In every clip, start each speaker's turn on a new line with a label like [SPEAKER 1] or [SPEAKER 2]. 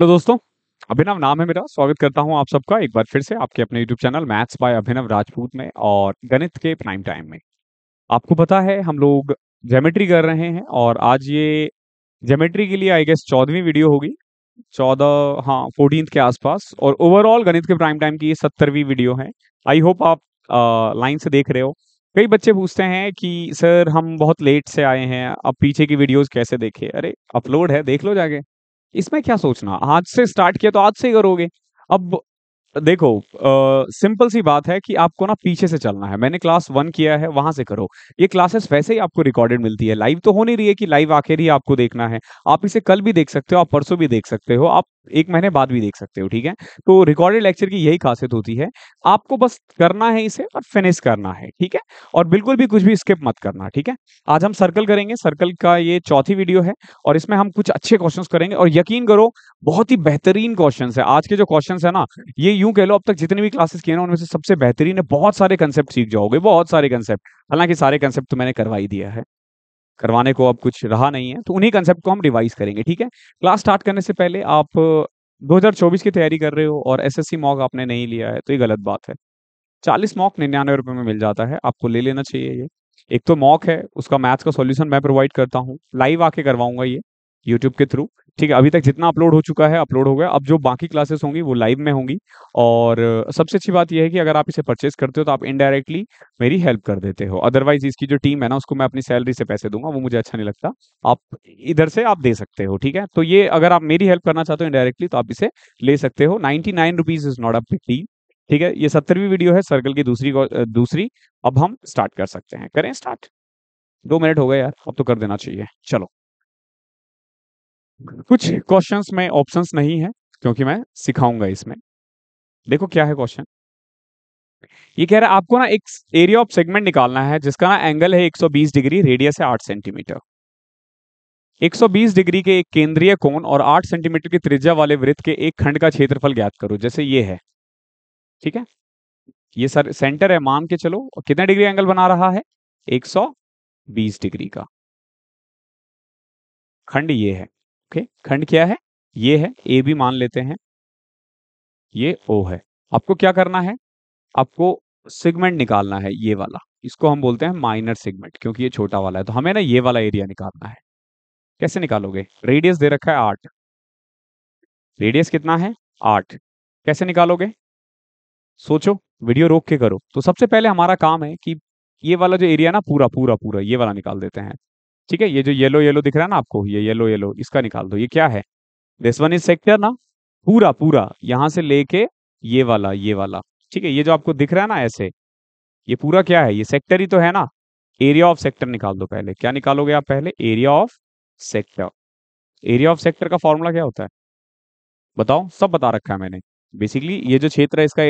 [SPEAKER 1] Hello दोस्तों अभिनव नाम है मेरा स्वागत करता हूं आप सबका एक बार फिर से आपके अपने YouTube channel maths by Abhinav Rajput में और गणित के प्राइम टाइम में आपको पता है हम लोग जेमेट्री कर रहे हैं और आज ये जेमेट्री के लिए आई गेस चौदहवीं वीडियो होगी चौदह हाँ फोर्टीन के आसपास और ओवरऑल गणित के प्राइम टाइम की ये सत्तरवीं वीडियो है आई होप आप लाइन से देख रहे हो कई बच्चे पूछते हैं कि सर हम बहुत लेट से आए हैं अब पीछे की वीडियोज कैसे देखे अरे अपलोड है देख लो जाके इसमें क्या सोचना आज से स्टार्ट किया तो आज से ही करोगे अब देखो सिंपल सी बात है कि आपको ना पीछे से चलना है मैंने क्लास वन किया है वहां से करो ये क्लासेस वैसे ही आपको रिकॉर्डेड मिलती है लाइव तो हो नहीं रही है कि लाइव आखिर ही आपको देखना है आप इसे कल भी देख सकते हो आप परसों भी देख सकते हो आप एक महीने बाद भी देख सकते हो ठीक है तो रिकॉर्डेड लेक्चर की यही खासियत होती है आपको बस करना है इसे और फिनिश करना है ठीक है और बिल्कुल भी कुछ भी स्किप मत करना ठीक है आज हम सर्कल करेंगे सर्कल का ये चौथी वीडियो है और इसमें हम कुछ अच्छे क्वेश्चन करेंगे और यकीन करो बहुत ही बेहतरीन क्वेश्चन है आज के जो क्वेश्चन है ना ये यूं कह लो अब तक जितने भी क्लासेस किए ना उनमें से सबसे बेहतरीन है बहुत सारे कंसेप्ट सीख जाओगे बहुत सारे कंसेप्ट हालांकि सारे कंसेप्ट तो मैंने करवा ही दिया है करवाने को अब कुछ रहा नहीं है तो उन्हीं कंसेप्ट को हम रिवाइज करेंगे ठीक है क्लास स्टार्ट करने से पहले आप 2024 की तैयारी कर रहे हो और एस मॉक आपने नहीं लिया है तो ये गलत बात है चालीस मॉक निन्यानवे रुपये में मिल जाता है आपको ले लेना चाहिए ये एक तो मॉक है उसका मैथ्स का सॉल्यूशन मैं प्रोवाइड करता हूँ लाइव आके करवाऊंगा ये यूट्यूब के थ्रू ठीक है अभी तक जितना अपलोड हो चुका है अपलोड हो गया अब जो बाकी क्लासेस होंगी वो लाइव में होंगी और सबसे अच्छी बात यह है कि अगर आप इसे परचेस करते हो तो आप इनडायरेक्टली मेरी हेल्प कर देते हो अदरवाइज इसकी जो टीम है ना उसको मैं अपनी सैलरी से पैसे दूंगा वो मुझे अच्छा नहीं लगता आप इधर से आप दे सकते हो ठीक है तो ये अगर आप मेरी हेल्प करना चाहते हो इनडायरेक्टली तो आप इसे ले सकते हो ninety nine rupees is not अपी ठीक है ये सत्तरवीं वीडियो है सर्कल की दूसरी दूसरी अब हम स्टार्ट कर सकते हैं करें स्टार्ट दो मिनट हो गए यार अब तो कर देना चाहिए चलो कुछ क्वेश्चंस में ऑप्शंस नहीं है क्योंकि मैं सिखाऊंगा इसमें देखो क्या है क्वेश्चन ये कह रहा है आपको ना एक एरिया ऑफ सेगमेंट निकालना है जिसका ना एंगल है 120 डिग्री रेडियस है 8 सेंटीमीटर 120 डिग्री के एक केंद्रीय कोण और 8 सेंटीमीटर की त्रिज्या वाले वृत्त के एक खंड का क्षेत्रफल ज्ञात करो जैसे ये है ठीक है ये सर सेंटर है मान के चलो कितना डिग्री एंगल बना रहा है एक डिग्री का खंड ये है ओके खंड क्या है ये है ए भी मान लेते हैं ये ओ है आपको क्या करना है आपको सिगमेंट निकालना है ये वाला इसको हम बोलते हैं माइनर सिगमेंट क्योंकि ये छोटा वाला है तो हमें ना ये वाला एरिया निकालना है कैसे निकालोगे रेडियस दे रखा है आठ रेडियस कितना है आठ कैसे निकालोगे सोचो वीडियो रोक के करो तो सबसे पहले हमारा काम है कि ये वाला जो एरिया ना पूरा पूरा पूरा ये वाला निकाल देते हैं ठीक है ये जो येलो येलो दिख रहा है ना आपको ये येलो येलो इसका निकाल दो ये क्या है दिस वन इज सेक्टर ना पूरा पूरा यहाँ से लेके ये वाला ये वाला ठीक है ये जो आपको दिख रहा है ना ऐसे ये पूरा क्या है ये सेक्टर ही तो है ना एरिया ऑफ सेक्टर निकाल दो पहले क्या निकालोगे आप पहले area of sector area of sector का फॉर्मूला क्या होता है बताओ सब बता रखा है मैंने बेसिकली ये जो क्षेत्र है इसका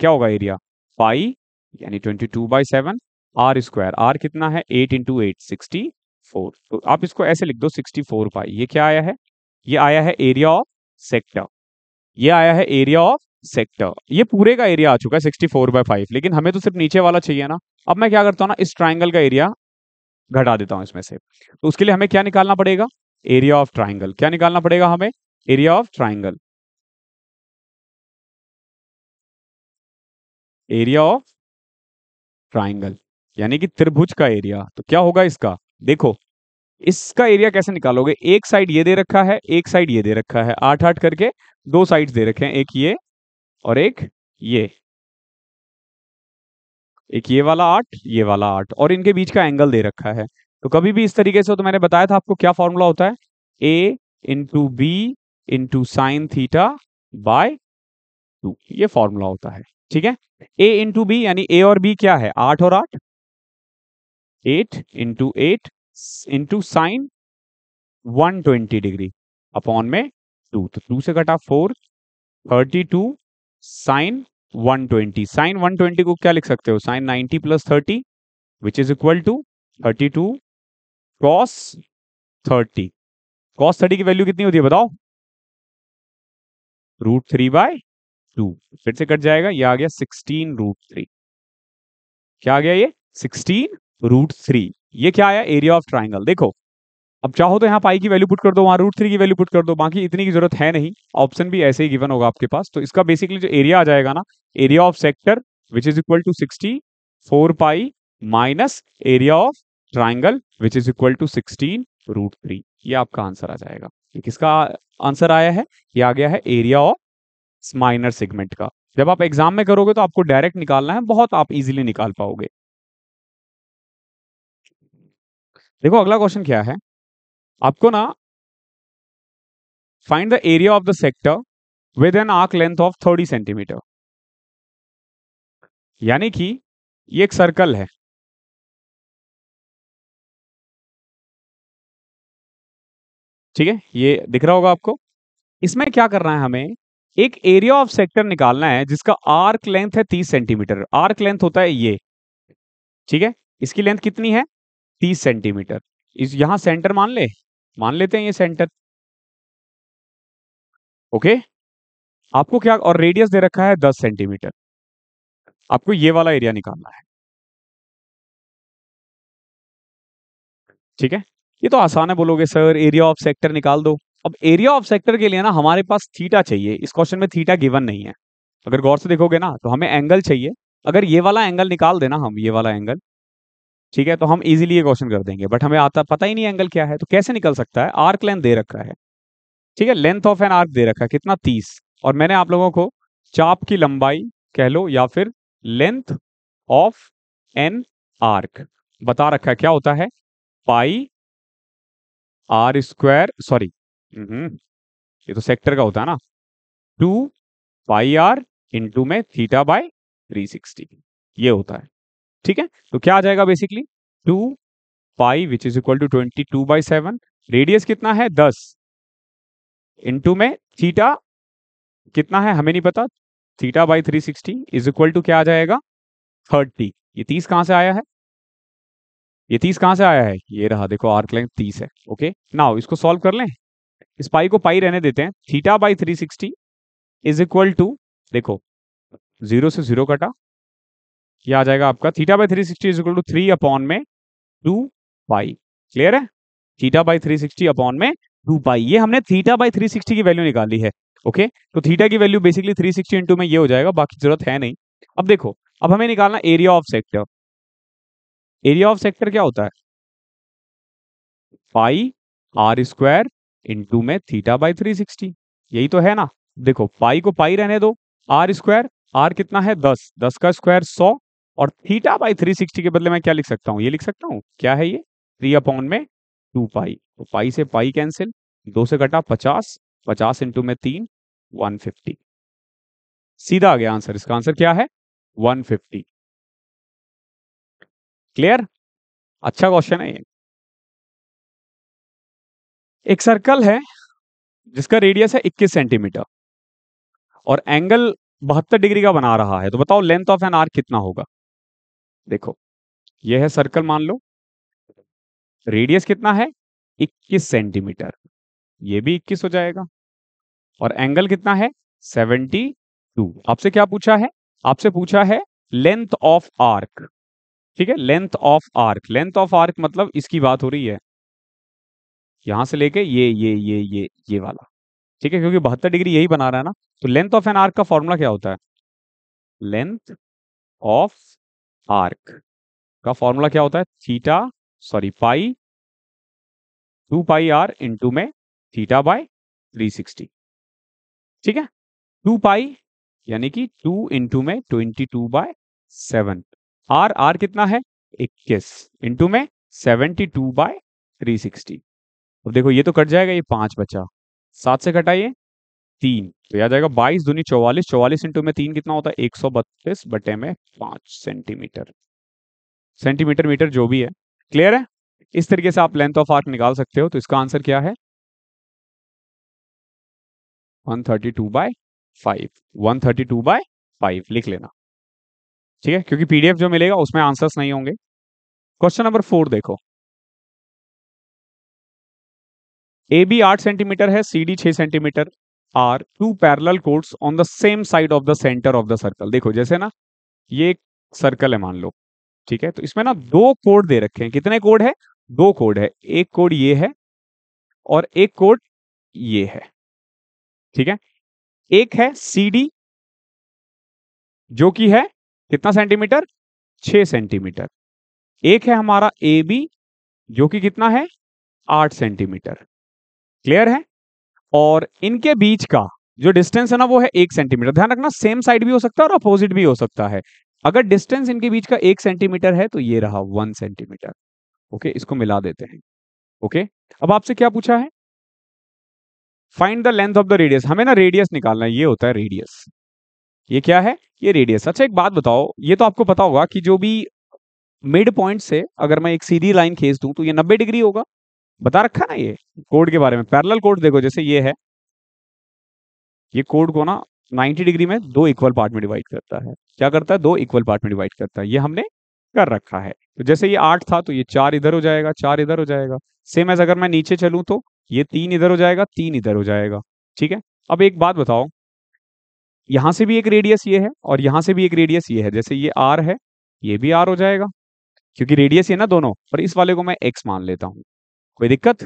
[SPEAKER 1] क्या होगा एरिया पाई यानी twenty two by seven R square R कितना है eight into eight sixty four तो आप इसको ऐसे लिख दो सिक्सटी फोर पाई ये क्या आया है ये आया है एरिया ऑफ सेक्टर ये आया है एरिया ऑफ सेक्टर ये पूरे का एरिया आ चुका है सिक्सटी फोर बाई फाइव लेकिन हमें तो सिर्फ नीचे वाला चाहिए ना अब मैं क्या करता हूँ ना इस ट्राइंगल का एरिया घटा देता हूँ इसमें से तो उसके लिए हमें क्या निकालना पड़ेगा एरिया ऑफ ट्राइंगल क्या निकालना पड़ेगा
[SPEAKER 2] हमें area of triangle
[SPEAKER 1] area of triangle यानी कि त्रिभुज का एरिया तो क्या होगा इसका देखो इसका एरिया कैसे निकालोगे एक साइड ये दे रखा है एक साइड ये दे रखा है आठ आठ करके दो साइड्स दे रखे हैं एक ये और एक ये एक ये वाला आठ ये वाला आठ और इनके बीच का एंगल दे रखा है तो कभी भी इस तरीके से तो मैंने बताया था आपको क्या फॉर्मूला होता है A into B into sine theta by two ये फॉर्मूला होता है ठीक है ए इंटू बी यानी ए और बी क्या है आठ और आठ eight into eight into sine one twenty degree upon में टू तो टू से कटा four thirty two sine one twenty sine one twenty को क्या लिख सकते हो sine ninety plus thirty which is equal to thirty two cos thirty cos thirty की वैल्यू कितनी होती है बताओ
[SPEAKER 2] रूट थ्री बाय टू फिर से कट जाएगा ये आ गया
[SPEAKER 1] सिक्सटीन रूट थ्री क्या आ गया ये सिक्सटीन रूट थ्री ये क्या आया एरिया ऑफ ट्राइंगल देखो अब चाहो तो यहाँ पाई की वैल्यू पुट कर दो वहाँ रूट थ्री की वैल्यू पुट कर दो बाकी इतनी की जरूरत है नहीं ऑप्शन भी ऐसे ही गिवन होगा आपके पास तो इसका बेसिकली जो एरिया आ जाएगा ना area of sector which is equal to sixty four pi minus area of triangle which is equal to sixteen root three ये आपका आंसर आ जाएगा किसका आंसर आया है ये आ गया है एरिया ऑफ माइनर सेगमेंट का जब आप एग्जाम में करोगे तो आपको डायरेक्ट निकालना है बहुत आप इजीली निकाल पाओगे
[SPEAKER 2] देखो अगला क्वेश्चन क्या है आपको ना find the area of the sector with an arc length of thirty centimetre यानी कि ये एक सर्कल है ठीक है ये दिख रहा होगा आपको
[SPEAKER 1] इसमें क्या करना है हमें एक एरिया ऑफ सेक्टर निकालना है जिसका आर्क लेंथ है 30 सेंटीमीटर आर्क लेंथ होता है ये ठीक है इसकी लेंथ कितनी है तीस सेंटीमीटर इस यहां सेंटर मान ले मान लेते हैं ये सेंटर ओके आपको क्या और रेडियस दे रखा है दस सेंटीमीटर
[SPEAKER 2] आपको ये वाला एरिया निकालना है
[SPEAKER 1] ठीक है ये तो आसान है बोलोगे सर एरिया ऑफ सेक्टर निकाल दो अब एरिया ऑफ सेक्टर के लिए ना हमारे पास थीटा चाहिए इस क्वेश्चन में थीटा गिवन नहीं है अगर गौर से देखोगे ना तो हमें एंगल चाहिए अगर ये वाला एंगल निकाल देना हम ये वाला एंगल ठीक है तो हम इजीली ये क्वेश्चन कर देंगे बट हमें आता पता ही नहीं एंगल क्या है तो कैसे निकल सकता है आर्क लेंथ दे रखा है ठीक है लेंथ ऑफ एन आर्क दे रखा है कितना तीस और मैंने आप लोगों को चाप की लंबाई कह लो या फिर लेंथ ऑफ एन आर्क बता रखा है क्या होता है पाई
[SPEAKER 2] आर स्क्वायर सॉरी
[SPEAKER 1] ये तो सेक्टर का होता है ना टू पाई आर इंटू में थीटा बाय थ्री सिक्सटी ये होता है ठीक है तो क्या आ जाएगा basically two pi which is equal to twenty two by seven radius कितना है दस इंटू में थीटा कितना है हमें नहीं पता theta by three sixty is equal to क्या आ जाएगा थर्टी ये तीस कहां से आया है ये तीस कहां से आया है ये रहा देखो आर्क लेंथ तीस है ओके नाउ इसको सॉल्व कर लें इस पाई को पाई रहने देते हैं theta by three sixty is equal to देखो जीरो से जीरो कटा ये आ जाएगा आपका theta by three sixty is to three upon में टू पाई क्लियर है theta by three sixty upon में टू पाई ये हमने थीटा बाई थ्री सिक्सटी की वैल्यू निकाली है ओके तो थीटा की value basically three sixty into में ये हो जाएगा बाकी जरूरत है नहीं अब देखो अब हमें निकालना area of sector area of sector क्या होता है पाई आर स्क्वायर इंटू में थीटा बाई थ्री सिक्सटी यही तो है ना देखो पाई को पाई रहने दो आर स्क्वायर आर कितना है दस दस का स्क्वायर सौ और थीटा बाई थ्री सिक्सटी के बदले मैं क्या लिख सकता हूँ ये लिख सकता हूँ क्या है ये थ्री अपॉन में टू पाई तो पाई से पाई कैंसिल दो से घटा पचास पचास इंटू में तीन वन फिफ्टी सीधा आ गया आंसर इसका आंसर क्या है
[SPEAKER 2] वन फिफ्टी क्लियर अच्छा क्वेश्चन है ये एक सर्कल है जिसका
[SPEAKER 1] रेडियस है इक्कीस सेंटीमीटर और एंगल बहत्तर डिग्री का बना रहा है तो बताओ लेंथ ऑफ एन आर्क कितना होगा देखो ये है सर्कल मान लो रेडियस कितना है 21 सेंटीमीटर ये भी 21 हो जाएगा और एंगल कितना है 72 आपसे क्या पूछा है आपसे पूछा है लेंथ ऑफ आर्क ठीक है length of arc length of arc मतलब इसकी बात हो रही है यहां से लेके ये ये ये ये ये वाला ठीक है क्योंकि बहत्तर डिग्री यही बना रहा है ना तो लेंथ ऑफ एन आर्क का फॉर्मूला क्या होता है लेंथ ऑफ आर्क का फॉर्मूला क्या होता है theta
[SPEAKER 2] sorry pi two pi are into में थीटा बाय थ्री
[SPEAKER 1] सिक्सटी ठीक है टू पाई यानी कि टू इंटू में twenty two by seven r r कितना है इक्कीस इंटू में seventy two by three sixty अब देखो ये तो कट जाएगा ये पांच बचा सात से कटाइए तीन तो याद आएगा बाईस दूनी चौवालीस चौवालीस इंटू में तीन कितना होता है एक सौ बत्तीस बटे में पांच सेंटीमीटर सेंटीमीटर मीटर जो भी है क्लियर है इस तरीके से आप लेंथ ऑफ आर्क निकाल सकते हो तो इसका आंसर क्या है 132 thirty two by five one thirty two by five लिख लेना ठीक है क्योंकि पीडीएफ जो मिलेगा उसमें आंसर्स नहीं होंगे क्वेश्चन नंबर फोर देखो ए बी आठ सेंटीमीटर है सी डी छह centimetre are two parallel chords on the same side of the centre of the circle देखो जैसे ना ये सर्कल है मान लो ठीक है तो इसमें ना दो कोड दे रखे हैं कितने कोड है दो कोड है एक कोड ये है और एक कोड ये है
[SPEAKER 2] ठीक है एक है सी डी जो कि
[SPEAKER 1] है कितना सेंटीमीटर छ सेंटीमीटर एक है हमारा ए बी जो कि कितना है आठ सेंटीमीटर क्लियर है और इनके बीच का जो डिस्टेंस है ना वो है एक सेंटीमीटर ध्यान रखना सेम साइड भी हो सकता है और अपोजिट भी हो सकता है अगर डिस्टेंस इनके बीच का एक सेंटीमीटर है तो ये रहा वन सेंटीमीटर ओके इसको मिला देते हैं ओके अब आपसे क्या पूछा है find the length of the radius हमें ना रेडियस निकालना है ये होता है रेडियस ये क्या है ये रेडियस अच्छा एक बात बताओ ये तो आपको पता होगा कि जो भी मिड पॉइंट से अगर मैं एक सीधी लाइन खींच दूं तो ये 90 डिग्री होगा बता रखा ना ये कोड के बारे में पैरेलल कोड देखो जैसे ये है ये कोड को ना 90 डिग्री में दो इक्वल पार्ट में डिवाइड करता है क्या करता है दो इक्वल पार्ट में डिवाइड करता है ये हमने कर रखा है तो जैसे ये आठ था तो ये चार इधर हो जाएगा चार इधर हो जाएगा सेम एज अगर मैं नीचे चलूं तो ये तीन इधर हो जाएगा तीन इधर हो जाएगा ठीक है अब एक बात बताओ यहां से भी एक रेडियस ये है और यहां से भी एक रेडियस ये है जैसे ये आर है ये भी आर हो जाएगा क्योंकि रेडियस ये ना दोनों पर इस वाले को मैं एक्स मान लेता हूँ कोई दिक्कत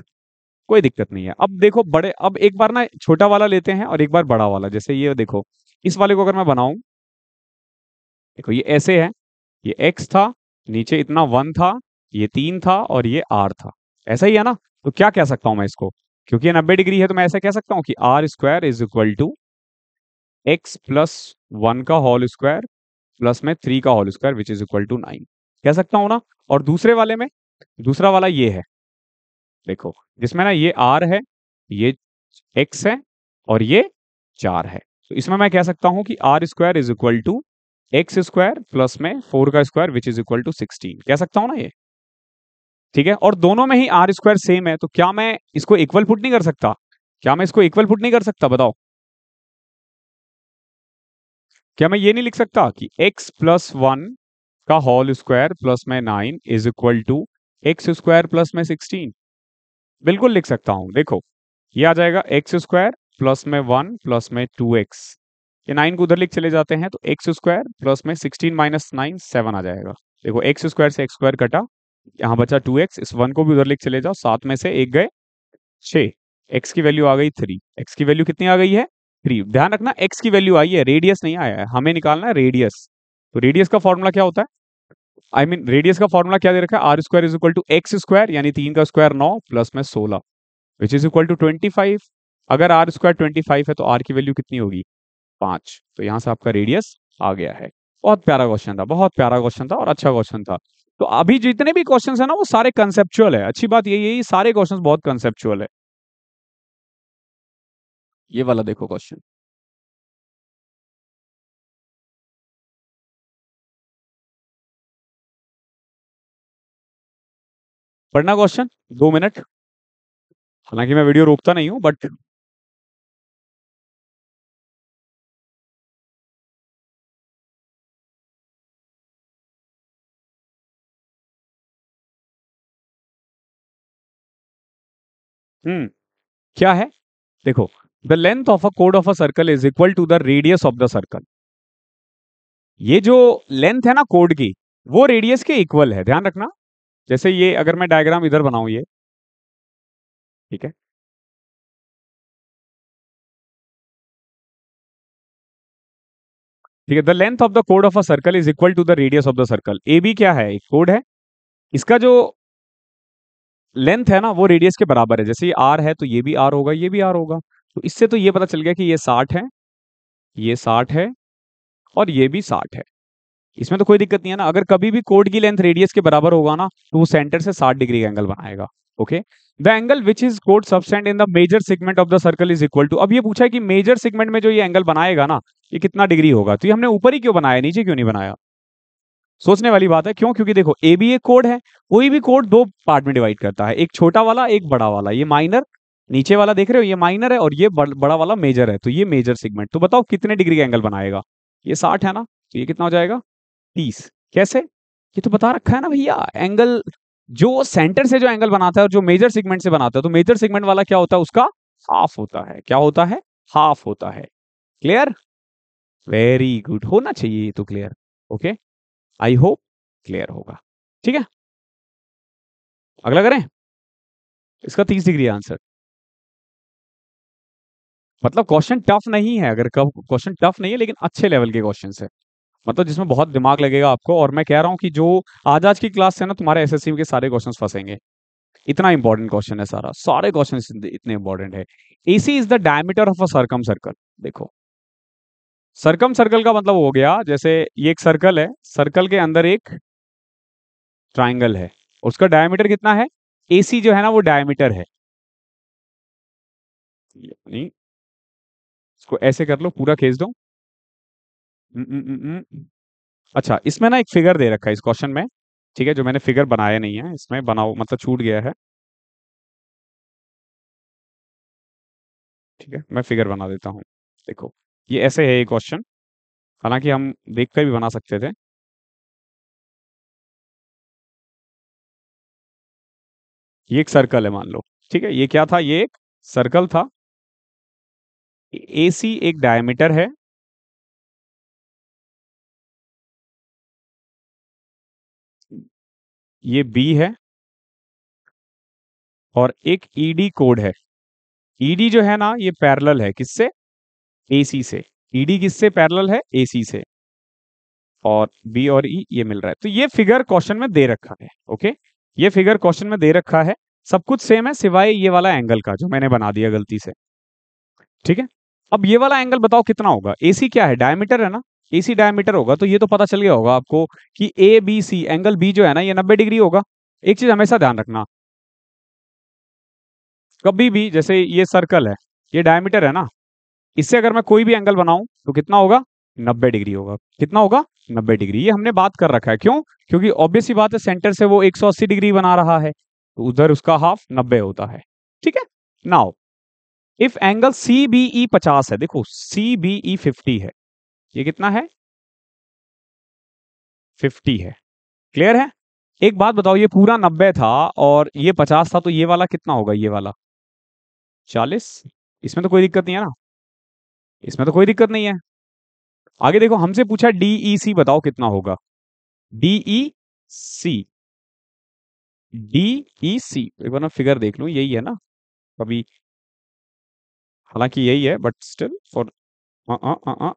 [SPEAKER 1] कोई दिक्कत नहीं है अब देखो बड़े अब एक बार ना छोटा वाला लेते हैं और एक बार बड़ा वाला जैसे ये देखो इस वाले को अगर मैं बनाऊं देखो ये ऐसे है ये एक्स था नीचे इतना वन था ये तीन था और ये आर था ऐसा ही है ना तो क्या कह सकता हूं मैं इसको क्योंकि ये नब्बे डिग्री है तो मैं ऐसा कह सकता हूं कि r square is equal to x plus one का होल स्क्वायर प्लस में थ्री का whole square which is equal to nine कह सकता हूं ना और दूसरे वाले में दूसरा वाला ये है देखो जिसमें ना ये आर है ये एक्स है और ये चार है तो इसमें मैं कह सकता हूं कि r square is equal to x square plus में फोर का square which is equal to sixteen कह सकता हूं ना ये ठीक है और दोनों में ही आर स्क्वायर सेम है तो क्या मैं इसको इक्वल फुट नहीं कर सकता क्या मैं इसको इक्वल फुट नहीं कर सकता बताओ क्या मैं ये नहीं लिख सकता कि x प्लस वन का होल स्क्वायर प्लस में nine is equal to x square plus में सिक्सटीन बिल्कुल लिख सकता हूं देखो ये आ जाएगा एक्स स्क्वायर प्लस में वन प्लस में टू एक्स ये नाइन को उधर लिख चले जाते हैं तो एक्स स्क्वायर प्लस में सिक्सटीन माइनस नाइन सेवन आ जाएगा देखो एक्स स्क्वायर से एक्स स्क्वायर कटा यहाँ बचा टू एक्स इस वन को भी उधर लिख चले जाओ सात में से एक गए छ एक्स की वैल्यू आ गई थ्री एक्स की वैल्यू कितनी आ गई है थ्री ध्यान रखना एक्स की वैल्यू आई है रेडियस नहीं आया है हमें निकालना है रेडियस तो रेडियस का फॉर्मूला क्या होता है आई मीन रेडियस का फॉर्मूला क्या दे रखा है r square is equal to x square यानी तीन का स्क्वायर नौ प्लस में सोलह which is equal to twenty five अगर आर स्क्वायर ट्वेंटी फाइव है तो आर की वैल्यू कितनी होगी पांच तो यहाँ से आपका रेडियस आ गया है बहुत प्यारा क्वेश्चन था बहुत प्यारा क्वेश्चन था और अच्छा क्वेश्चन था तो अभी जितने भी क्वेश्चन है ना वो सारे कंसेप्चुअल है अच्छी बात यही है सारे क्वेश्चन बहुत कंसेप्चुअल है
[SPEAKER 2] ये वाला देखो क्वेश्चन पढ़ना क्वेश्चन दो मिनट हालांकि मैं वीडियो रोकता नहीं हूं बट हम्म क्या है देखो
[SPEAKER 1] द लेंथ ऑफ अ कोड of a circle is equal to the radius of the circle ये जो लेंथ है ना कोड की वो रेडियस के इक्वल है ध्यान रखना जैसे ये अगर मैं
[SPEAKER 2] डायग्राम इधर बनाऊ ये ठीक है ठीक है द लेंथ ऑफ द कोड of a
[SPEAKER 1] circle is equal to the radius of the circle A B क्या है एक कोड है इसका जो लेंथ है ना वो रेडियस के बराबर है जैसे ये आर है तो ये भी आर होगा ये भी आर होगा तो इससे तो ये पता चल गया कि ये साठ है ये साठ है और ये भी साठ है इसमें तो कोई दिक्कत नहीं है ना अगर कभी भी कोड की लेंथ रेडियस के बराबर होगा ना तो वो सेंटर से साठ डिग्री का एंगल बनाएगा okay the angle which is कोड subtended in the major segment of the circle is equal to अब ये पूछा है कि मेजर सेगमेंट में जो ये एंगल बनाएगा ना ये कितना डिग्री होगा तो ये हमने ऊपर ही क्यों बनाया नीचे क्यों नहीं बनाया सोचने वाली बात है क्यों क्योंकि देखो ए भी एक कोड है कोई भी कोड दो पार्ट में डिवाइड करता है एक छोटा वाला एक बड़ा वाला ये माइनर नीचे वाला देख रहे हो ये माइनर है और ये बड़ा वाला मेजर है तो ये मेजर सेगमेंट तो बताओ कितने डिग्री का एंगल बनाएगा ये साठ है ना तो ये कितना हो जाएगा तीस कैसे ये तो बता रखा है ना भैया एंगल जो सेंटर से जो एंगल बनाता है और जो मेजर सेगमेंट से बनाता है तो मेजर सेगमेंट वाला क्या होता है उसका हाफ होता है क्या होता है हाफ होता है क्लियर वेरी गुड होना चाहिए ये तो clear
[SPEAKER 2] okay I hope clear होगा ठीक है अगला करें इसका तीस डिग्री आंसर
[SPEAKER 1] मतलब क्वेश्चन टफ नहीं है अगर क्वेश्चन टफ नहीं है लेकिन अच्छे लेवल के क्वेश्चन है मतलब जिसमें बहुत दिमाग लगेगा आपको और मैं कह रहा हूँ कि जो आज आज की क्लास से ना तुम्हारे एस के सारे क्वेश्चन फंसेंगे इतना इंपॉर्टेंट क्वेश्चन है सारा सारे क्वेश्चन इतने इंपॉर्टेंट है AC is the diameter of a circumcircle देखो सर्कम सर्कल का मतलब हो गया जैसे ये एक सर्कल है सर्कल के अंदर एक ट्राइंगल है उसका डायमीटर कितना
[SPEAKER 2] है एसी जो है ना वो डायमीटर है
[SPEAKER 1] इसको ऐसे कर लो पूरा खेच दो
[SPEAKER 2] हम्म, हम्म, हम्म,
[SPEAKER 1] अच्छा, इसमें ना एक फिगर दे रखा है इस क्वेश्चन में, ठीक है? जो मैंने फिगर बनाया नहीं है, इसमें बनाओ मतलब
[SPEAKER 2] छूट गया है। ठीक है, मैं फिगर बना देता हूँ। देखो, ये ऐसे है ये क्वेश्चन, हालांकि हम देख कर भी बना सकते थे। ये एक सर्कल है मान लो, ठीक है? ये क्या था? ये एक सर्कल था। ए एसी एक डायमीटर है। ये बी है और एक ईडी e कोड है ईडी e जो है ना ये पैरेलल है
[SPEAKER 1] किससे एसी से ईडी e किससे पैरेलल है एसी से और बी और ई e ये मिल रहा है तो ये फिगर क्वेश्चन में दे रखा है ओके ये फिगर क्वेश्चन में दे रखा है सब कुछ सेम है सिवाय ये वाला एंगल का जो मैंने बना दिया गलती से ठीक है अब ये वाला एंगल बताओ कितना होगा एसी क्या है डायमीटर है ना ए सी डायमीटर होगा तो ये तो पता चल गया होगा आपको कि A B C angle B जो है ना ये नब्बे डिग्री होगा एक चीज हमेशा ध्यान रखना कभी भी जैसे ये सर्कल है ये डायमीटर है ना इससे अगर मैं कोई भी एंगल बनाऊं तो कितना होगा नब्बे डिग्री होगा कितना होगा नब्बे डिग्री ये हमने बात कर रखा है क्यों क्योंकि ऑब्वियस बात है सेंटर से वो 180 डिग्री बना रहा है तो उधर उसका हाफ नब्बे होता है ठीक है now if angle C B E पचास है देखो सी बी ई फिफ्टी है ये कितना है फिफ्टी है क्लियर है एक बात बताओ ये पूरा नब्बे था और ये पचास था तो ये वाला कितना होगा ये वाला चालीस इसमें तो कोई दिक्कत नहीं है ना इसमें तो कोई दिक्कत नहीं है आगे देखो हमसे पूछा डीई सी e, बताओ
[SPEAKER 2] कितना होगा ई सी डीई सी एक बार ना फिगर देख लू यही है ना कभी हालांकि यही है बट स्टिल फॉर सेफ्टी हाँ, हाँ, हाँ,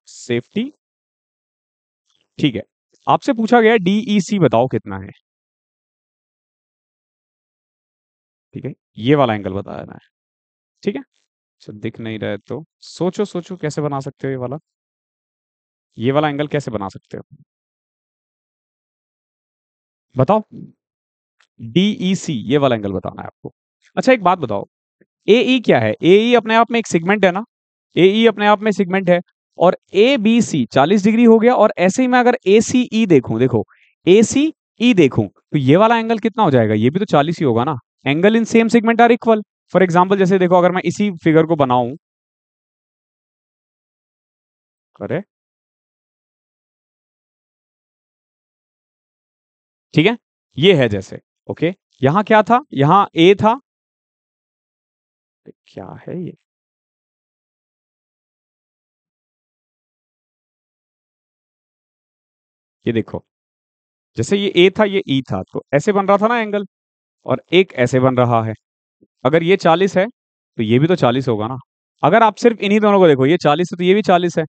[SPEAKER 2] ठीक है आपसे पूछा गया डीईसी e बताओ कितना है
[SPEAKER 1] ठीक है ये वाला एंगल बता देना है ठीक है अच्छा दिख नहीं रहे तो सोचो सोचो कैसे बना सकते हो ये वाला ये वाला एंगल कैसे बना सकते हो
[SPEAKER 2] बताओ डीईसी e ये वाला
[SPEAKER 1] एंगल बताना है आपको अच्छा एक बात बताओ ए e क्या है ए अपने आप में एक सेगमेंट है ना ए ई e अपने आप में सिगमेंट है और ए बी सी चालीस डिग्री हो गया और ऐसे ही मैं अगर ए सी ई देखूं देखो ए सी ई देखूं तो ये वाला एंगल कितना हो जाएगा ये भी तो चालीस ही होगा ना angle in same segment are equal for example जैसे देखो अगर मैं इसी फिगर को बनाऊं
[SPEAKER 2] करे ठीक है ये है जैसे ओके यहां क्या था यहां ए था क्या है ये
[SPEAKER 1] ये देखो जैसे ये ए था ये ई e था तो ऐसे बन रहा था ना एंगल और एक ऐसे बन रहा है अगर ये चालीस है तो ये भी तो चालीस होगा ना अगर आप सिर्फ इन्हीं दोनों को देखो ये चालीस है तो ये भी चालीस है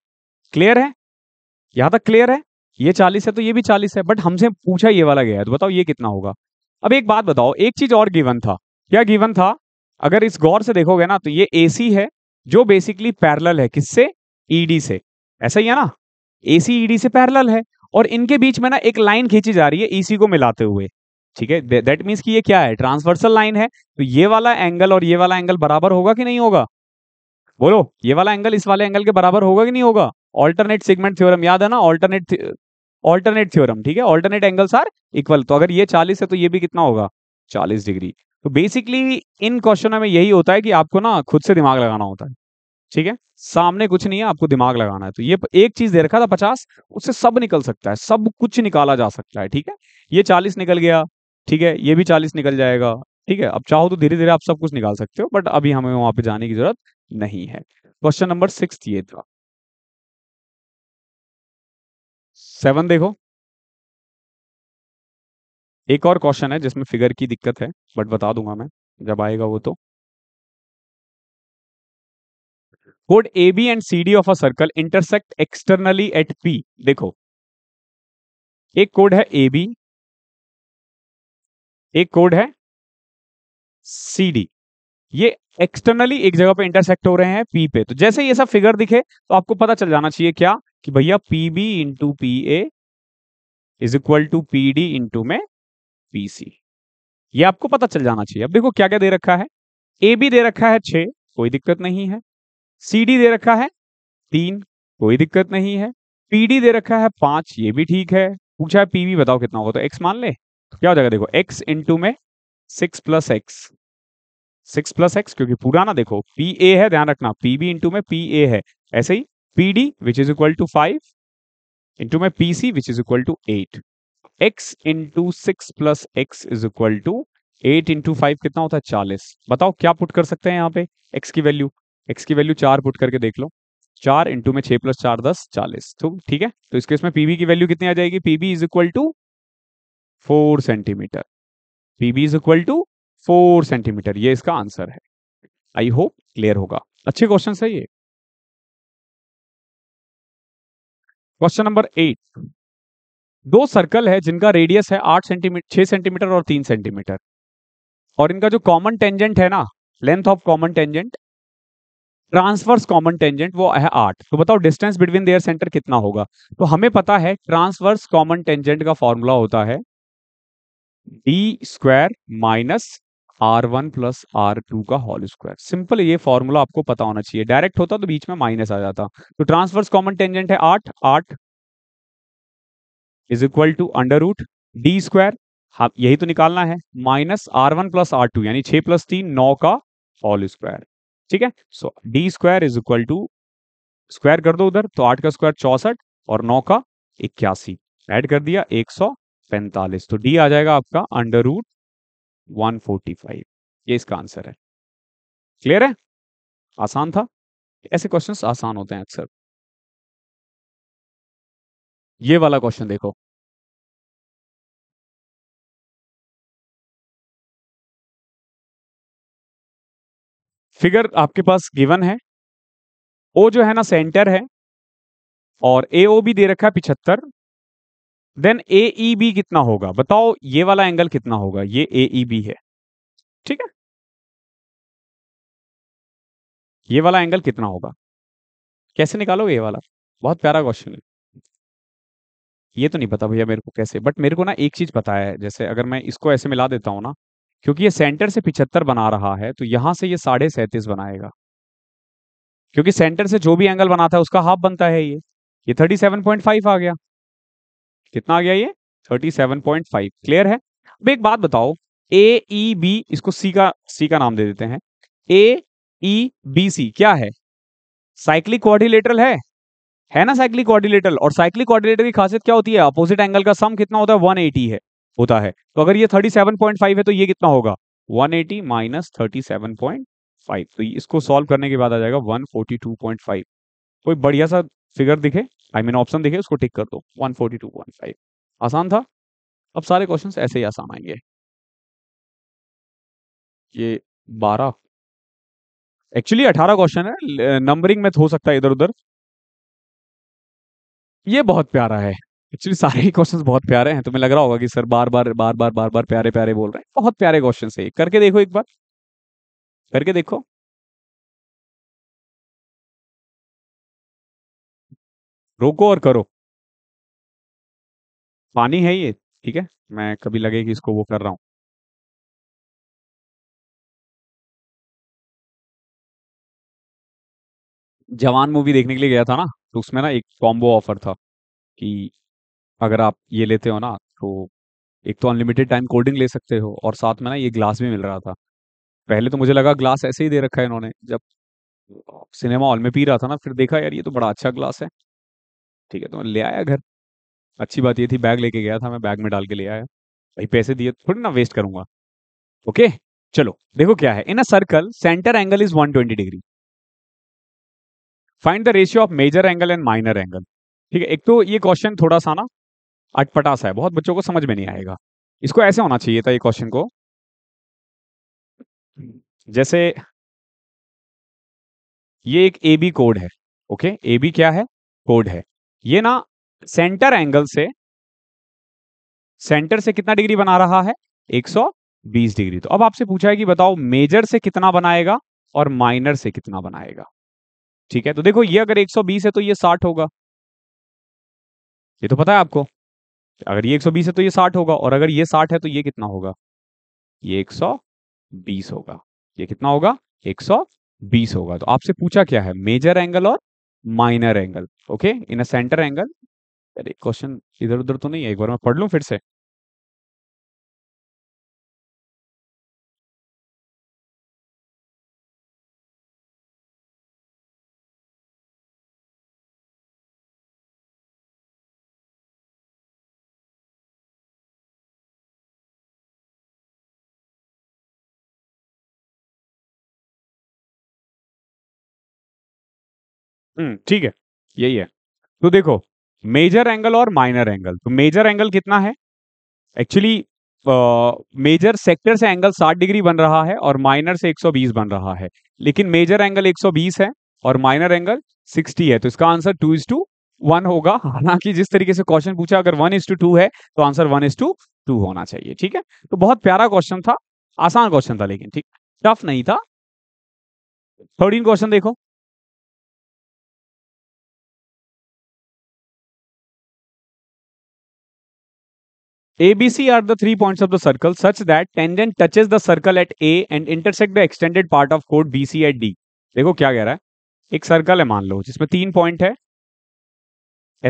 [SPEAKER 1] क्लियर है यहां तक क्लियर है ये चालीस है तो ये भी चालीस है बट हमसे पूछा ये वाला गया है तो बताओ ये कितना होगा अब एक बात बताओ एक चीज और गिवन था क्या गिवन था अगर इस गौर से देखोगे ना तो ये सी है जो बेसिकली पैरल है किससे ईडी e से ऐसा ही है ना एसी ईडी e से पैरल है और इनके बीच में ना एक लाइन खींची जा रही है ईसी e को मिलाते हुए ठीक है दैट मीन्स कि ये क्या है ट्रांसवर्सल लाइन है तो ये वाला एंगल और ये वाला एंगल बराबर होगा कि नहीं होगा बोलो ये वाला एंगल इस वाले एंगल के बराबर होगा कि नहीं होगा ऑल्टरनेट सेगमेंट थ्योरम याद है ना ऑल्टरनेट ऑल्टरनेट थ्योरम ठीक है ऑल्टरनेट एंगल्स आर इक्वल तो अगर ये चालीस है तो ये भी कितना होगा चालीस डिग्री तो बेसिकली इन क्वेश्चनों में यही होता है कि आपको ना खुद से दिमाग लगाना होता है ठीक है सामने कुछ नहीं है आपको दिमाग लगाना है तो ये एक चीज दे रखा था पचास उससे सब निकल सकता है सब कुछ निकाला जा सकता है ठीक है ये चालीस निकल गया ठीक है ये भी चालीस निकल जाएगा ठीक है अब चाहो तो धीरे धीरे आप सब कुछ निकाल सकते हो बट अभी हमें वहां पे जाने की जरूरत नहीं है क्वेश्चन नंबर सिक्स ये था सेवन देखो
[SPEAKER 2] एक और क्वेश्चन है जिसमें फिगर की दिक्कत है बट बता दूंगा मैं जब आएगा वो तो कोड A B and C D of a circle intersect externally at P देखो एक कोड है ए बी एक कोड है
[SPEAKER 1] सी डी ये एक्सटर्नली एक जगह पे इंटरसेक्ट हो रहे हैं पी पे तो जैसे ये सब फिगर दिखे तो आपको पता चल जाना चाहिए क्या कि भैया P B into P A is equal to P D into में पी सी ये आपको पता चल जाना चाहिए अब देखो क्या क्या दे रखा है ए बी दे रखा है छ कोई दिक्कत नहीं है सीडी दे रखा है तीन कोई दिक्कत नहीं है पीडी दे रखा है पांच ये भी ठीक है पूछा है पीवी बताओ कितना होगा तो एक्स मान ले तो क्या हो जाएगा देखो एक्स इंटू में six plus x six plus x क्योंकि पूरा ना देखो पी ए है ध्यान रखना पी बी इंटू में पी ए है ऐसे ही P D which is equal to five into में P C which is equal to eight x into six plus x is equal to eight into five कितना होता है चालीस बताओ क्या पुट कर सकते हैं यहाँ पे एक्स की वैल्यू एक्स की वैल्यू चार पुट करके देख लो चार इंटू में छह प्लस चार दस चालीस तो ठीक है तो इसके इसमें पीबी की वैल्यू कितनी आ जाएगी PB is equal to four centimetre PB is equal to four centimetre ये इसका आंसर है आई होप क्लियर होगा अच्छे क्वेश्चन है ये
[SPEAKER 2] क्वेश्चन नंबर एट
[SPEAKER 1] दो सर्कल है जिनका रेडियस है आठ सेंटीमीटर छह सेंटीमीटर और तीन सेंटीमीटर और इनका जो कॉमन टेंजेंट है ना length of common tangent transverse common tangent वो है आठ तो बताओ डिस्टेंस बिटवीन देयर सेंटर कितना होगा तो हमें पता है ट्रांसवर्स कॉमन टेंजेंट का फॉर्मूला होता है D square minus r one plus r two का होल स्क्वायर सिंपल ये फॉर्मूला आपको पता होना चाहिए डायरेक्ट होता तो बीच में माइनस आ जाता तो ट्रांसवर्स कॉमन टेंजेंट है आठ आठ is equal to under root D square यही तो निकालना है minus r one plus r two यानी छह प्लस तीन नौ का होल स्क्वायर ठीक है so D square is equal to square कर दो उधर तो आठ का स्क्वायर चौसठ और नौ का इक्यासी एड कर दिया एक सौ पैंतालीस तो डी आ जाएगा आपका under root one forty five ये इसका आंसर है क्लियर है आसान था ऐसे
[SPEAKER 2] क्वेश्चंस आसान होते हैं अक्सर ये वाला क्वेश्चन देखो फिगर आपके पास गिवन है
[SPEAKER 1] ओ जो है ना सेंटर है और ए ओ भी दे रखा है पिछहत्तर देन ए ई बी कितना होगा बताओ ये वाला एंगल कितना होगा ये ए ई बी है ठीक है
[SPEAKER 2] ये वाला एंगल कितना होगा
[SPEAKER 1] कैसे निकालो ये वाला बहुत प्यारा क्वेश्चन है ये तो नहीं पता भैया मेरे को कैसे बट मेरे को ना एक चीज पता है जैसे अगर मैं इसको ऐसे मिला देता हूं ना क्योंकि ये सेंटर से पिछहत्तर बना रहा है तो यहां से ये साढ़े सैंतीस बनाएगा क्योंकि सेंटर से जो भी एंगल बनाता है उसका हाफ बनता है ये ये थर्टी सेवन पॉइंट फाइव आ गया कितना आ गया ये thirty seven point five clear है अब एक बात बताओ ए ई बी इसको सी का सी का नाम दे देते हैं ए ई बी सी क्या है साइक्लिक कोऑर्डिलेटरल है है ना साइक्लिक कोऑर्डिलेटरल और साइक्लिक कोऑर्डिलेटर की खासियत क्या होती है अपोजिट एंगल का सम कितना होता है 180 है होता है तो अगर ये 37.5 है तो ये कितना होगा 180 एटी माइनस थर्टी तो इसको सॉल्व करने के बाद आ जाएगा 142.5 कोई बढ़िया सा फिगर दिखे आई मीन ऑप्शन दिखे उसको टिक कर दो 142.5 आसान था अब सारे क्वेश्चंस ऐसे ही आसान आएंगे
[SPEAKER 2] ये बारह एक्चुअली अठारह क्वेश्चन है नंबरिंग में
[SPEAKER 1] हो सकता है इधर उधर ये बहुत प्यारा है एक्चुअली सारे ही क्वेश्चन बहुत प्यारे हैं तुम्हें लग रहा होगा कि सर बार बार बार बार बार बार प्यारे प्यारे बोल रहे हैं बहुत प्यारे क्वेश्चन है करके
[SPEAKER 2] देखो एक बार करके देखो रोको और करो पानी है ये ठीक है मैं कभी लगे कि इसको वो कर रहा हूं
[SPEAKER 1] जवान मूवी देखने के लिए गया था ना तो उसमें ना एक कॉम्बो ऑफर था कि अगर आप ये लेते हो ना तो एक तो अनलिमिटेड टाइम कोल्ड ड्रिंक ले सकते हो और साथ में ना ये ग्लास भी मिल रहा था पहले तो मुझे लगा ग्लास ऐसे ही दे रखा है इन्होंने जब सिनेमा हॉल में पी रहा था ना फिर देखा यार ये तो बड़ा अच्छा ग्लास है ठीक है तो मैं ले आया घर अच्छी बात ये थी बैग लेके गया था मैं बैग में डाल के ले आया भाई पैसे दिए थोड़ी ना वेस्ट करूंगा ओके चलो देखो क्या है in a circle centre angle is 120 degree find the ratio of major angle and minor angle ठीक है एक तो ये क्वेश्चन थोड़ा सा ना अटपटा सा है बहुत बच्चों को समझ में नहीं आएगा इसको ऐसे होना चाहिए था ये क्वेश्चन को
[SPEAKER 2] जैसे ये एक ए बी कोड
[SPEAKER 1] है ओके ए बी क्या है कोड है ये ना सेंटर एंगल से सेंटर से कितना डिग्री बना रहा है 120 डिग्री तो अब आपसे पूछा है कि बताओ मेजर से कितना बनाएगा और माइनर से कितना बनाएगा ठीक है तो देखो ये अगर 120 है तो ये 60 होगा ये तो पता है आपको अगर ये 120 है तो ये 60 होगा और अगर ये 60 है तो ये कितना होगा ये 120 होगा ये कितना होगा 120 होगा तो आपसे पूछा क्या है मेजर एंगल और minor angle okay in a centre angle अरे क्वेश्चन इधर उधर तो
[SPEAKER 2] नहीं है एक बार मैं पढ़ लू फिर से
[SPEAKER 1] हम्म, ठीक है यही है तो देखो मेजर एंगल और माइनर एंगल तो मेजर एंगल कितना है एक्चुअली मेजर सेक्टर से एंगल 60 डिग्री बन रहा है और माइनर से 120 बन रहा है लेकिन मेजर एंगल 120 है और माइनर एंगल 60 है तो इसका answer two is to one होगा हालांकि जिस तरीके से क्वेश्चन पूछा अगर वन इज टू टू है तो answer one is to two होना चाहिए ठीक है तो बहुत प्यारा क्वेश्चन था आसान क्वेश्चन था लेकिन ठीक टफ नहीं था थर्टीन क्वेश्चन देखो ABC are the three points of the circle such that tangent touches the circle at A and intersect the extended part of chord BC at D. देखो क्या कह रहा है एक सर्कल है मान लो जिसमें तीन पॉइंट है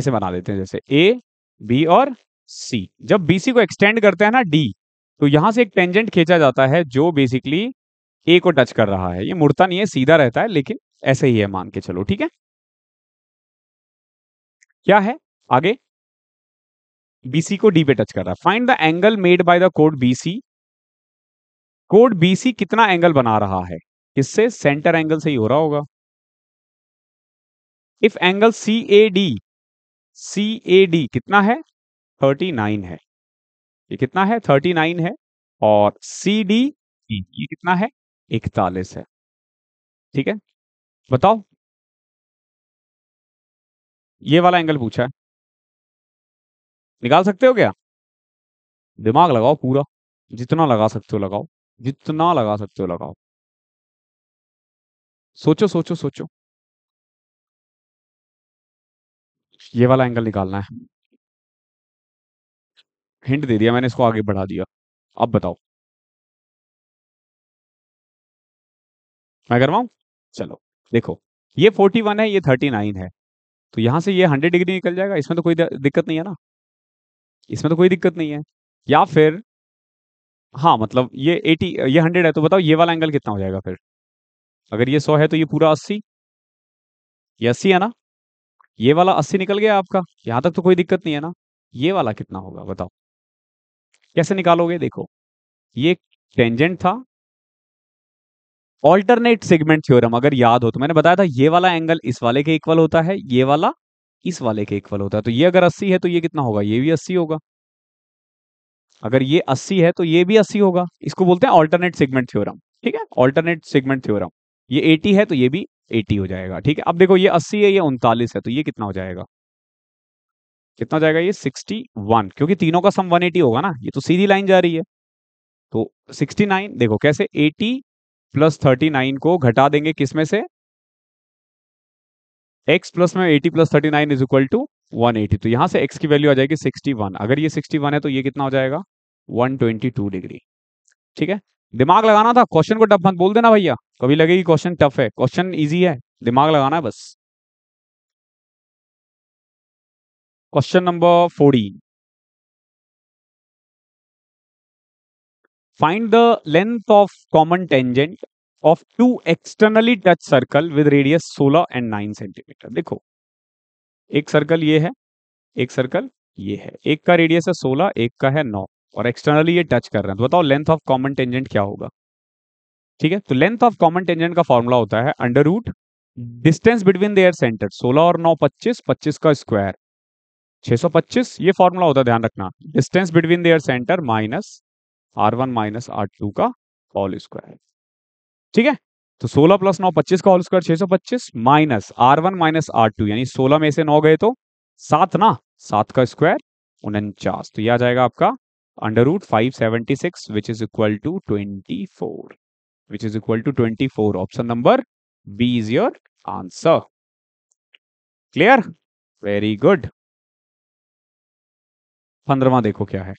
[SPEAKER 1] ऐसे बना देते हैं जैसे ए बी और सी जब BC को एक्सटेंड करते हैं ना डी तो यहां से एक टेंजेंट खींचा जाता है जो बेसिकली ए को टच कर रहा है ये मुड़ता नहीं है सीधा रहता है लेकिन ऐसे ही है मान के चलो ठीक
[SPEAKER 2] है क्या है आगे
[SPEAKER 1] बीसी को डी पे टच कर रहा है find the angle made by the code BC code BC कितना एंगल बना रहा है इससे सेंटर एंगल से ही हो रहा होगा if angle C A D C A D कितना है 39 है ये कितना है 39 है और सी डी
[SPEAKER 2] ये कितना है 41 है ठीक है बताओ ये वाला एंगल पूछा है निकाल सकते हो क्या दिमाग लगाओ पूरा जितना लगा सकते हो लगाओ जितना लगा सकते हो लगाओ सोचो सोचो सोचो ये वाला एंगल निकालना है हिंट दे दिया मैंने इसको आगे बढ़ा दिया अब बताओ मैं करवाऊ चलो देखो ये 41 है
[SPEAKER 1] ये 39 है तो यहां से ये 100 डिग्री निकल जाएगा इसमें तो कोई दिक्कत नहीं है ना इसमें तो कोई दिक्कत नहीं है या फिर हाँ मतलब ये एटी ये हंड्रेड है तो बताओ ये वाला एंगल कितना हो जाएगा फिर अगर ये सौ है तो ये पूरा अस्सी ये अस्सी है ना ये वाला अस्सी निकल गया आपका यहाँ तक तो कोई दिक्कत नहीं है ना ये वाला कितना होगा बताओ कैसे निकालोगे देखो ये टेंजेंट था ऑल्टरनेट सेगमेंट थ्योरम अगर याद हो तो मैंने बताया था ये वाला एंगल इस वाले के इक्वल होता है ये वाला इस वाले के इक्वल होता है तो ये अगर अस्सी है तो ये कितना होगा ये भी अस्सी होगा अगर ये अस्सी है तो ये भी अस्सी होगा इसको बोलते हैं ऑल्टरनेट सेगमेंट थ्योरम ठीक है ऑल्टरनेट सेगमेंट थ्योरम ये एटी है तो ये भी एटी हो जाएगा ठीक है अब देखो ये अस्सी है ये उनतालीस है तो ये कितना हो जाएगा कितना हो जाएगा ये सिक्सटी वन क्योंकि तीनों का सम वन एटी होगा ना ये तो सीधी लाइन जा रही है तो सिक्सटी नाइन देखो कैसे एटी प्लस थर्टी नाइन को घटा देंगे किसमें से एक्स प्लस में eighty plus thirty nine is equal to one eighty तो यहां से एक्स की वैल्यू आ जाएगी सिक्सटी वन अगर ये सिक्सटी वन है तो ये कितना हो जाएगा वन ट्वेंटी टू डिग्री ठीक है दिमाग लगाना था क्वेश्चन को टफ मत बोल देना भैया कभी लगेगी क्वेश्चन टफ है क्वेश्चन ईजी है दिमाग लगाना है बस
[SPEAKER 2] question number fourteen
[SPEAKER 1] find the length of common tangent of two externally touch circle with radius 16 and 9 centimetre देखो एक सर्कल ये है एक सर्कल ये है एक का रेडियस है 16 एक का है 9 और एक्सटर्नली ये टच कर रहे हैं तो बताओ लेंथ ऑफ कॉमन टेंजेंट क्या होगा ठीक है तो लेंथ ऑफ कॉमन टेंजेंट का फॉर्मूला होता है under root distance between their centre 16 और 9 25 25 का स्क्वायर 625 ये फॉर्मूला होता है ध्यान रखना distance between their centre minus r one minus r two का होल स्क्वायर ठीक है तो 16 प्लस नौ पच्चीस का होल स्क्वायर छह सौ पच्चीस minus r one minus r two यानी सोलह में से नौ गए तो सात ना सात का स्क्वायर उनचास तो यह आ जाएगा आपका under root five seventy six which is equal to twenty four which is equal to twenty four option number B is your answer
[SPEAKER 2] clear very good पंद्रवा देखो क्या है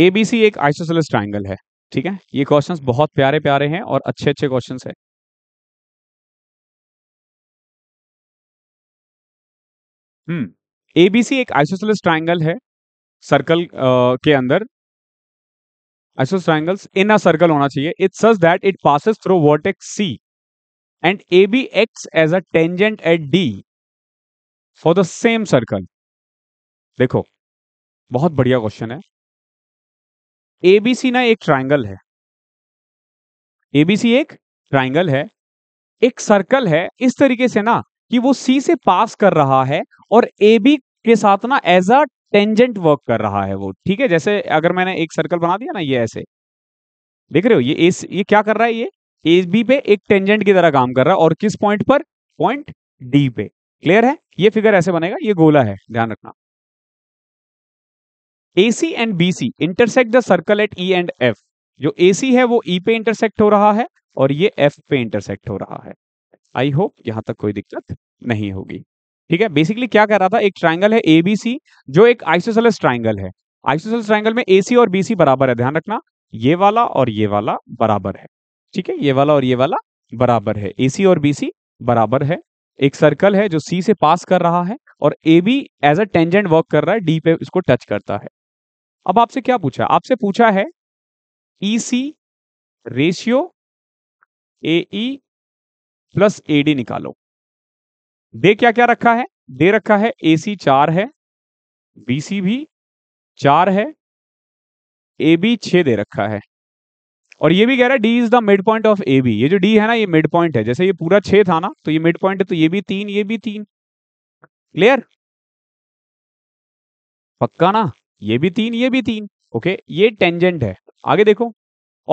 [SPEAKER 2] एबीसी एक आइसोसेलस ट्राइंगल है ठीक है ये क्वेश्चंस बहुत प्यारे प्यारे हैं और अच्छे अच्छे क्वेश्चंस हैं हम्म एबीसी एक आइसोसेलस ट्राइंगल है
[SPEAKER 1] सर्कल के अंदर आइसोस ट्राइंगल्स इन अ सर्कल होना चाहिए it such that it pass through vertex C and A B acts as a tangent at D for the same circle देखो बहुत
[SPEAKER 2] बढ़िया क्वेश्चन है एबीसी ना एक ट्राइंगल है
[SPEAKER 1] एबीसी एक ट्राइंगल है एक सर्कल है इस तरीके से ना कि वो सी से पास कर रहा है और ए बी के साथ ना एज अ टेंजेंट वर्क कर रहा है वो ठीक है जैसे अगर मैंने एक सर्कल बना दिया ना ये ऐसे देख रहे हो ये एस ये क्या कर रहा है ये ए बी पे एक टेंजेंट की तरह काम कर रहा है और किस पॉइंट पर पॉइंट डी पे क्लियर है ये फिगर ऐसे बनेगा ये गोला है ध्यान रखना and B C intersect the circle at E and F जो ए सी है वो E पे इंटरसेक्ट हो रहा है और ये एफ पे इंटरसेक्ट हो रहा है आई होप यहाँ तक कोई दिक्कत नहीं होगी ठीक है बेसिकली क्या कह रहा था एक ट्राइंगल है ए बी सी जो एक आइसोसेलस ट्राइंगल है आइसोसेलस ट्राइंगल में एसी और बीसी बराबर है ध्यान रखना ये वाला और ये वाला बराबर है ठीक है ये वाला और ये वाला बराबर है एसी और बी सी बराबर है एक सर्कल है जो सी से पास कर रहा है और A B as a tangent work कर रहा है डी पे उसको टच करता है अब आपसे क्या पूछा आपसे पूछा है E C ratio
[SPEAKER 2] A plus A D निकालो
[SPEAKER 1] दे क्या क्या रखा है दे रखा है ए सी चार है बी सी भी चार है ए बी छ दे रखा है और ये भी कह रहा है D is the midpoint of A B ये जो डी है ना ये मिड पॉइंट है जैसे ये पूरा छ था ना तो ये मिड पॉइंट है तो ये भी तीन ये भी तीन क्लियर पक्का ना ये भी तीन ये भी तीन ओके ये टेंजेंट है आगे देखो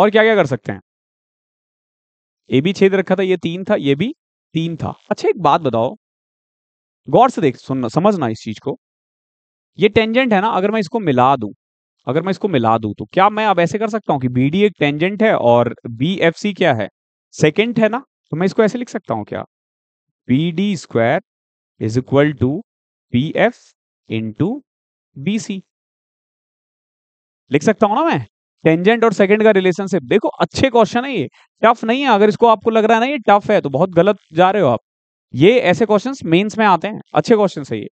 [SPEAKER 1] और क्या क्या कर सकते हैं ये भी छेद रखा था ये तीन था ये भी तीन था अच्छा एक बात बताओ गौर से देख सुनना समझना इस चीज को ये टेंजेंट है ना अगर मैं इसको मिला दूं अगर मैं इसको मिला दूं तो क्या मैं अब ऐसे कर सकता हूं कि बी डी एक टेंजेंट है और बी एफ सी क्या है सेकेंड है ना तो मैं इसको ऐसे लिख सकता हूं क्या B D square is equal to B F into B C लिख सकता हूँ ना मैं टेंजेंट और सेकंड का रिलेशनशिप देखो अच्छे क्वेश्चन है ये टफ नहीं है अगर इसको आपको लग रहा है ना ये टफ है तो बहुत गलत जा रहे हो आप ये ऐसे क्वेश्चन मेन्स में आते हैं अच्छे क्वेश्चन है ये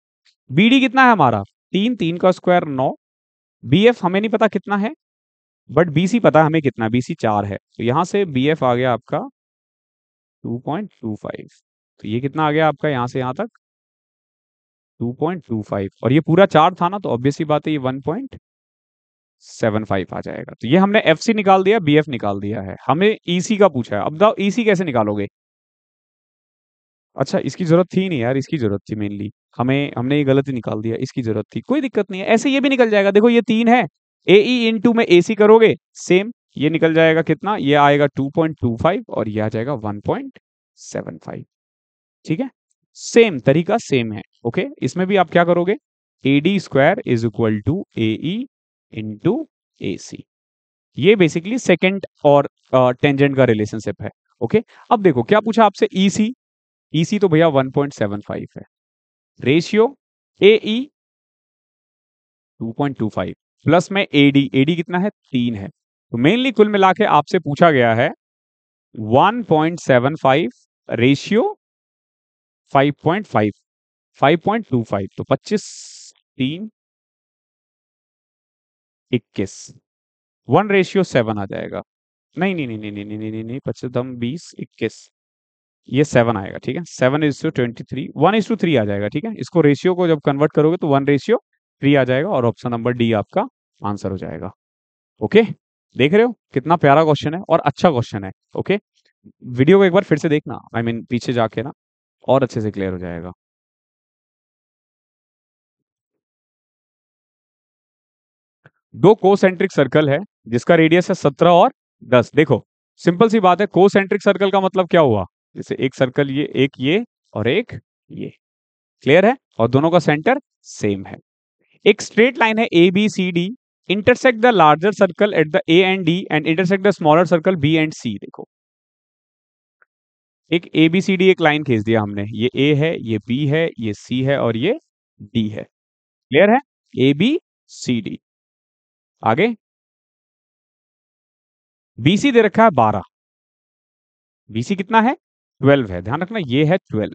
[SPEAKER 1] बी कितना है हमारा तीन तीन का स्क्वायर नौ बी हमें नहीं पता कितना है बट बी पता है हमें कितना बी चार है तो यहाँ से बी आ गया आपका 2.25 तो ये कितना आ गया आपका यहाँ से यहाँ तक 2.25 और ये पूरा चार था ना तो ऑब्वियसली बात है ये सेवन फाइव आ जाएगा तो ये हमने एफ सी निकाल दिया बी एफ निकाल दिया है हमें ई e सी का पूछा है अब बताओ ई e सी कैसे निकालोगे अच्छा इसकी जरूरत थी नहीं यार इसकी जरूरत थी मेनली हमें हमने ये ही निकाल दिया इसकी जरूरत थी कोई दिक्कत नहीं है ऐसे ये भी निकल जाएगा देखो ये तीन है ए ई इन टू में ए सी करोगे सेम ये निकल जाएगा कितना ये आएगा टू पॉइंट टू फाइव और ये आ जाएगा वन पॉइंट सेवन फाइव ठीक है सेम तरीका सेम है ओके इसमें भी आप क्या करोगे A D square is equal to A E into A C ये बेसिकली सेकेंड और टेंजेंट uh, का रिलेशनशिप है ओके okay? अब देखो क्या पूछा आपसे ई सी ई सी तो भैया 1.75 है रेशियो ए ई 2.25 प्लस में ए डी ए डी कितना है तीन है तो मेनली कुल मिला के आपसे पूछा गया है 1.75 रेशियो 5.5 5.25 तो 25 तीन इक्कीस वन रेशियो सेवन आ जाएगा नहीं नहीं नहीं नहीं नहीं नहीं नहीं नहीं पच्चीस दम बीस इक्कीस ये सेवन आएगा ठीक है seven is to twenty three one is to three आ जाएगा ठीक है इसको रेशियो को जब कन्वर्ट करोगे तो वन रेशियो थ्री आ जाएगा और ऑप्शन नंबर डी आपका आंसर हो जाएगा ओके देख रहे हो कितना प्यारा क्वेश्चन है और अच्छा क्वेश्चन है ओके वीडियो को एक बार फिर से देखना आई I मीन mean, पीछे जाके ना और अच्छे से क्लियर हो जाएगा दो कोसेंट्रिक सर्कल है जिसका रेडियस है सत्रह और दस देखो सिंपल सी बात है कोसेंट्रिक सर्कल का मतलब क्या हुआ जैसे एक सर्कल ये एक ये और एक ये क्लियर है और दोनों का सेंटर सेम है एक स्ट्रेट लाइन है A B C D intersect the larger circle at the A and D and intersect the smaller circle B and C देखो एक ए बी सी डी एक लाइन खींच दिया हमने ये ए है ये बी है ये सी है और ये डी है क्लियर है ए बी सी डी
[SPEAKER 2] आगे बीसी दे रखा है बारह बीसी कितना है ट्वेल्व है ध्यान रखना ये है ट्वेल्व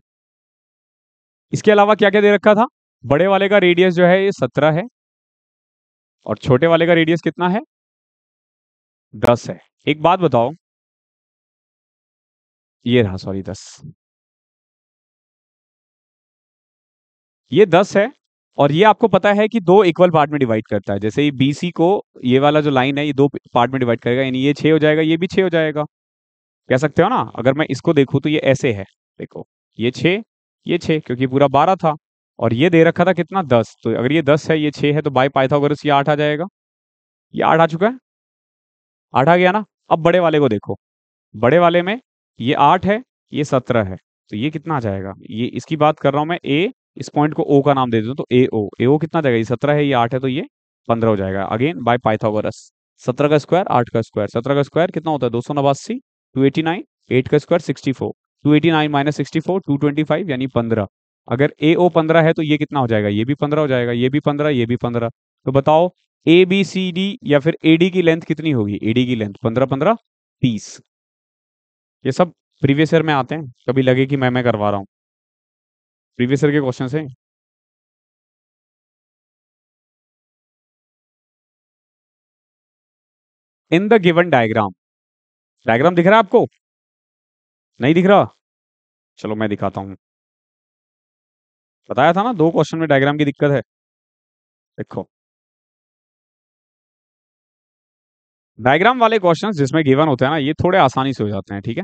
[SPEAKER 2] इसके अलावा क्या क्या दे रखा था बड़े वाले का रेडियस जो है ये सत्रह है और छोटे वाले का रेडियस कितना है दस है एक बात बताओ ये रहा सॉरी दस
[SPEAKER 1] ये दस है और ये आपको पता है कि दो इक्वल पार्ट में डिवाइड करता है जैसे ये बी को ये वाला जो लाइन है ये दो पार्ट में डिवाइड करेगा यानी ये छः हो जाएगा ये भी छः हो जाएगा कह सकते हो ना अगर मैं इसको देखूँ तो ये ऐसे है देखो ये छः ये छः क्योंकि पूरा बारह था और ये दे रखा था कितना दस तो अगर ये दस है ये छः है तो बाई पाइथागोरस ये आठ आ जाएगा ये आठ आ चुका है आठ आ गया ना अब बड़े वाले को देखो बड़े वाले में ये आठ है ये सत्रह है तो ये कितना आ जाएगा ये इसकी बात कर रहा हूँ मैं ए इस पॉइंट को ओ का नाम दे दो तो ए ओ ए ओ कितना जाएगा ये सत्रह है ये आठ है तो ये पंद्रह हो जाएगा अगेन बाय पाइथागोरस सत्रह का स्क्वायर आठ का स्क्वायर सत्रह का स्क्वायर कितना होता है दो सौ नवासी टू एटी नाइन एट का square sixty four two eighty nine minus sixty four two twenty five यानी पंद्रह अगर ए ओ पंद्रह है तो ये कितना हो जाएगा ये भी पंद्रह हो जाएगा ये भी पंद्रह ये भी पंद्रह तो बताओ ए बी सी डी या फिर ए डी की लेंथ कितनी होगी ए डी की लेंथ पंद्रह पंद्रह तीस ये सब प्रीवियस ईयर में आते हैं कभी लगे कि मैं मैं करवा रहा हूँ
[SPEAKER 2] प्रीवियस ईयर के क्वेश्चन हैं in the given diagram diagram दिख रहा है आपको नहीं दिख रहा चलो मैं दिखाता हूं बताया था ना दो क्वेश्चन में डायग्राम की दिक्कत है देखो डायग्राम वाले क्वेश्चन जिसमें गिवन होते हैं ना ये थोड़े आसानी से हो जाते हैं ठीक है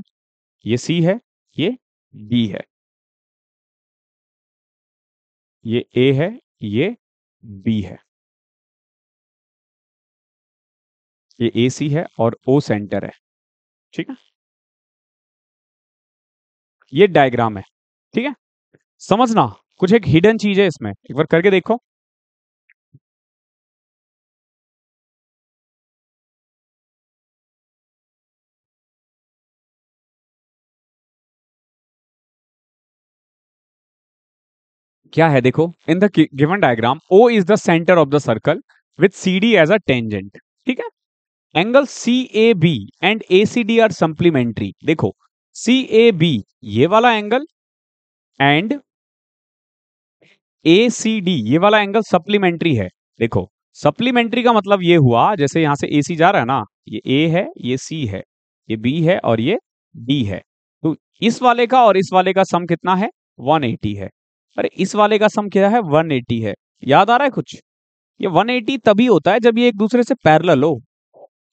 [SPEAKER 2] ये सी है ये बी है ये ए है ये बी है ये ए सी है और ओ सेंटर है ठीक है ये डायग्राम है ठीक है समझना कुछ एक हिडन चीज है इसमें एक बार करके देखो
[SPEAKER 1] क्या है देखो in the given diagram O is the centre of the circle with C D as a tangent ठीक है angle C A B and A C D are supplementary देखो सी ए बी ये वाला angle and A C D ये वाला angle supplementary है देखो supplementary का मतलब ये हुआ जैसे यहां से ए सी जा रहा है ना ये ए है ये सी है ये बी है और ये डी है तो इस वाले का और इस वाले का सम कितना है 180 है अरे इस वाले का सम क्या है एटी है याद आ रहा है कुछ ये एटी तभी होता है जब ये एक दूसरे से पैरल हो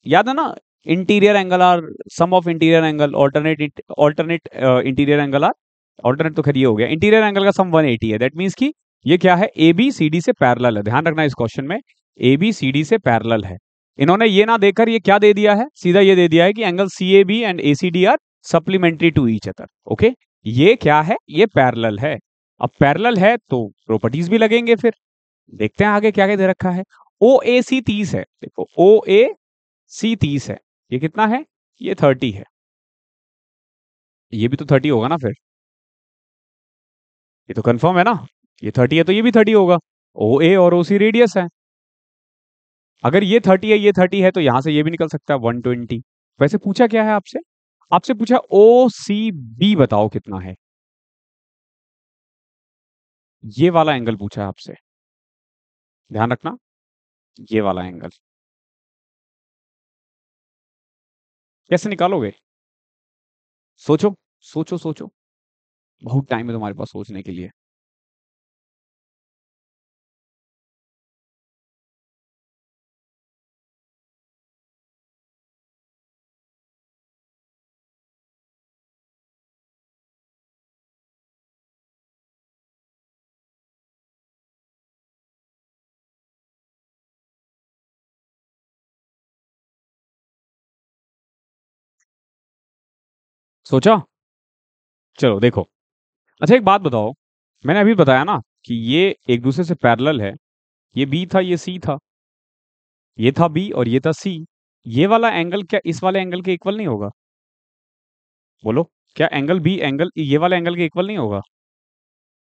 [SPEAKER 1] याद है ना interior angle are sum of interior angle alternate alternate interior angle are alternate तो खैर ये हो गया इंटीरियर एंगल का सम 180 है दैट मीन्स की ये क्या है ए बी सी डी से पैरल है ध्यान रखना इस क्वेश्चन में ए बी सी डी से पैरल है इन्होंने ये ना देकर ये क्या दे दिया है सीधा ये दे दिया है कि angle C A B and A C D are supplementary to each other okay ये क्या है ये पैरल है अब पैरेलल है तो प्रॉपर्टीज भी लगेंगे फिर देखते हैं आगे क्या क्या दे रखा है ओ ए सी तीस है देखो ओ ए सी तीस है ये कितना है ये थर्टी है
[SPEAKER 2] ये भी तो थर्टी होगा ना फिर ये तो कंफर्म
[SPEAKER 1] है ना ये थर्टी है तो ये भी थर्टी होगा ओ ए और ओ सी रेडियस है अगर ये थर्टी है ये थर्टी है तो यहां से ये भी निकल सकता है वन ट्वेंटी वैसे पूछा क्या है आपसे आपसे पूछा ओ सी बी बताओ कितना है
[SPEAKER 2] ये वाला एंगल पूछा है आपसे ध्यान रखना ये वाला एंगल कैसे निकालोगे सोचो सोचो सोचो बहुत टाइम है तुम्हारे पास सोचने के लिए सोचा चलो देखो अच्छा एक बात बताओ मैंने अभी
[SPEAKER 1] बताया ना कि ये एक दूसरे से पैरेलल है ये बी था ये सी था ये था बी और ये था सी ये वाला एंगल क्या इस वाले एंगल के इक्वल नहीं होगा बोलो क्या एंगल बी एंगल ये वाले एंगल के इक्वल नहीं होगा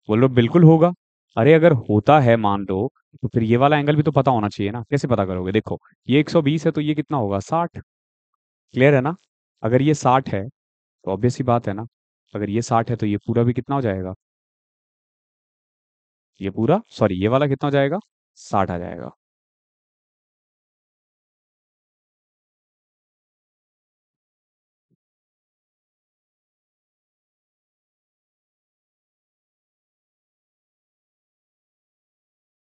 [SPEAKER 1] बोलो बिल्कुल होगा अरे अगर होता है मान लो तो फिर ये वाला एंगल भी तो पता होना चाहिए ना कैसे पता करोगे देखो ये 120 है तो ये कितना होगा 60 क्लियर है ना अगर ये 60 है तो ऑब्वियस ही बात है ना अगर ये साठ है तो ये पूरा भी कितना हो जाएगा
[SPEAKER 2] ये पूरा सॉरी ये वाला कितना हो जाएगा साठ आ जाएगा